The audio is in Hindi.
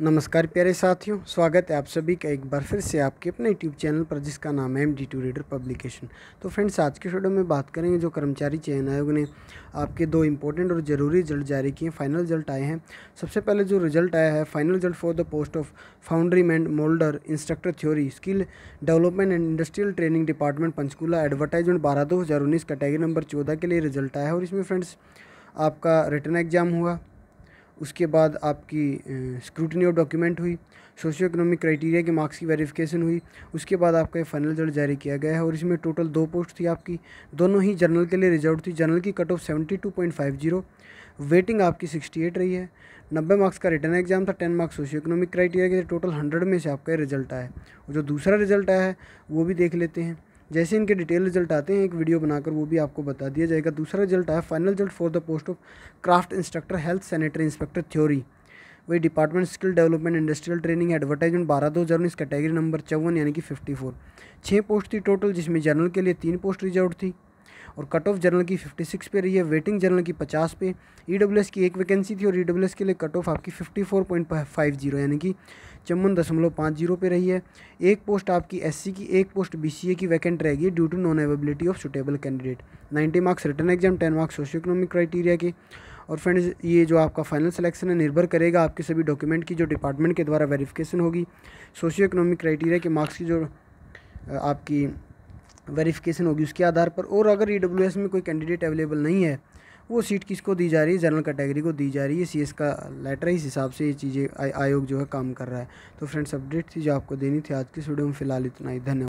नमस्कार प्यारे साथियों स्वागत है आप सभी का एक बार फिर से आपके अपने यूट्यूब चैनल पर जिसका नाम है M D two reader publication तो फ्रेंड्स आज के वीडियो में बात करेंगे जो कर्मचारी चयन आयोग ने आपके दो इंपॉर्टेंट और ज़रूरी रिजल्ट जारी किए फाइनल रिजल्ट आए हैं सबसे पहले जो रिजल्ट आया है final result for the post of foundry man moulder instructor theory skill development and industrial training department Panchkula advertisement बारह दो हज़ार उन्नीस कैटेगरी नंबर चौदह के लिए रिजल्ट आया है और इसमें फ्रेंड्स आपका रिटर्न एग्जाम हुआ उसके बाद आपकी स्क्रूटनी ऑफ डॉक्यूमेंट हुई सोशियो इकोनॉमिक क्राइटेरिया के मार्क्स की वेरिफिकेशन हुई उसके बाद आपका ये फाइनल रिजल्ट जारी किया गया है और इसमें टोटल दो पोस्ट थी आपकी दोनों ही जनरल के लिए रिजल्ट थी जनरल की cut off seventy two point five zero waiting आपकी सिक्सटी एट रही है नब्बे मार्क्स का रिटर्न एग्जाम था ten marks socio economic criteria के टोटल हंड्रेड में से आपका रिजल्ट आया और जो दूसरा रिजल्ट आया है वो भी देख लेते हैं जैसे इनके डिटेल रिजल्ट आते हैं एक वीडियो बनाकर वो भी आपको बता दिया जाएगा दूसरा रिजल्ट आया final result for the post of craft instructor health sanitary inspector theory वही department skill development industrial training advertisement बारह दो हज़ार उन्नीस कैटेगरी नंबर चौवन यानी कि फिफ्टी फोर छः पोस्ट थी टोटल जिसमें जनरल के लिए तीन पोस्ट रिजर्व थी और कट ऑफ जनरल की फिफ्टी सिक्स पे रही है वेटिंग जनरल की पचास पे ई e की एक वैकेंसी थी और ई e के लिए कट ऑफ आपकी fifty four point five zero यानी कि चौवन दशमलव पाँच जीरो पर रही है एक पोस्ट आपकी सी की एक पोस्ट ए की वैकेंट रहेगी due to non availability of suitable candidate ninety marks written exam ten marks socio economic criteria की और फ्रेंड्स ये जो आपका फाइनल सिलेक्शन है निर्भर करेगा आपके सभी डॉक्यूमेंट की जो डिपार्टमेंट के द्वारा वेरिफिकेशन होगी सोशियो इकोनॉमिक क्राइटेरिया के मार्क्स की जो आपकी वेरिफिकेशन होगी उसके आधार पर और अगर ई e में कोई कैंडिडेट अवेलेबल नहीं है वो सीट किसको दी जा रही है जनरल कैटेगरी को दी जा रही है सीएस का लेटर इस हिसाब से ये चीज़ें आयोग जो है काम कर रहा है तो फ्रेंड्स अपडेट थी जो आपको देनी थी आज की वीडियो में फिलहाल इतना ही धन्यवाद